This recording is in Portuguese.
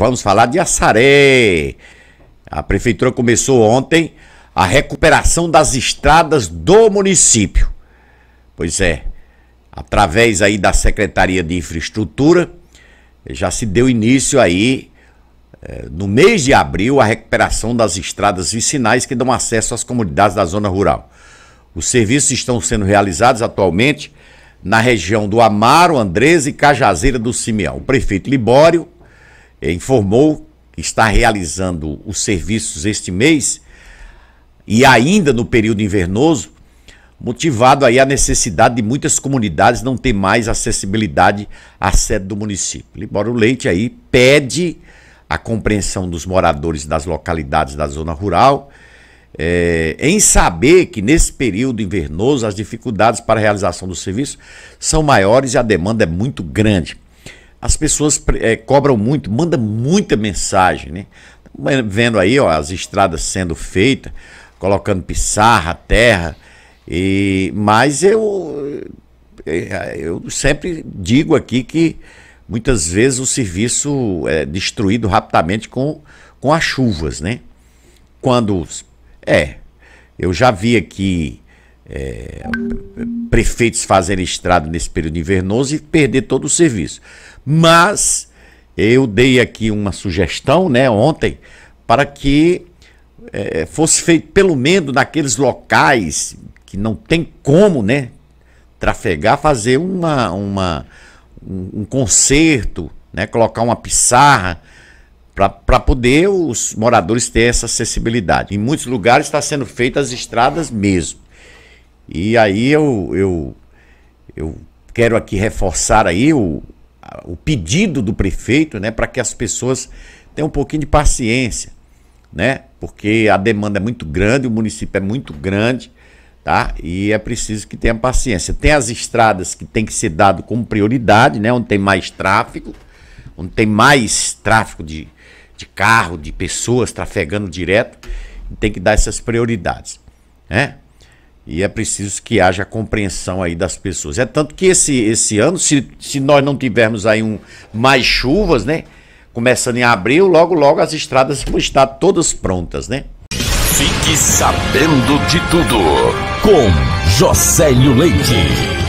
Vamos falar de Assaré. A prefeitura começou ontem a recuperação das estradas do município. Pois é, através aí da Secretaria de Infraestrutura, já se deu início aí eh, no mês de abril a recuperação das estradas vicinais que dão acesso às comunidades da zona rural. Os serviços estão sendo realizados atualmente na região do Amaro, Andresa e Cajazeira do Simeão. O prefeito Libório informou que está realizando os serviços este mês e ainda no período invernoso, motivado aí a necessidade de muitas comunidades não ter mais acessibilidade à sede do município. Libório Leite aí pede a compreensão dos moradores das localidades da zona rural é, em saber que nesse período invernoso as dificuldades para a realização do serviço são maiores e a demanda é muito grande as pessoas é, cobram muito, manda muita mensagem, né? Vendo aí, ó, as estradas sendo feitas, colocando pissarra, terra, e mas eu eh, eh, eu sempre digo aqui que muitas vezes o serviço é destruído rapidamente com, com as chuvas, né? Quando é, eu já vi aqui é, prefeitos fazerem estrada nesse período invernoso e perder todo o serviço. Mas eu dei aqui uma sugestão né, ontem para que é, fosse feito pelo menos naqueles locais que não tem como né, trafegar, fazer uma, uma, um, um né, colocar uma pissarra para poder os moradores ter essa acessibilidade. Em muitos lugares está sendo feita as estradas mesmo. E aí eu, eu, eu quero aqui reforçar aí o, o pedido do prefeito né, para que as pessoas tenham um pouquinho de paciência, né? Porque a demanda é muito grande, o município é muito grande, tá? E é preciso que tenha paciência. Tem as estradas que tem que ser dado como prioridade, né? Onde tem mais tráfego, onde tem mais tráfego de, de carro, de pessoas trafegando direto, tem que dar essas prioridades, né? E é preciso que haja compreensão aí das pessoas. É tanto que esse, esse ano, se, se nós não tivermos aí um, mais chuvas, né? Começando em abril, logo logo as estradas vão estar todas prontas, né? Fique sabendo de tudo com Josélio Leite.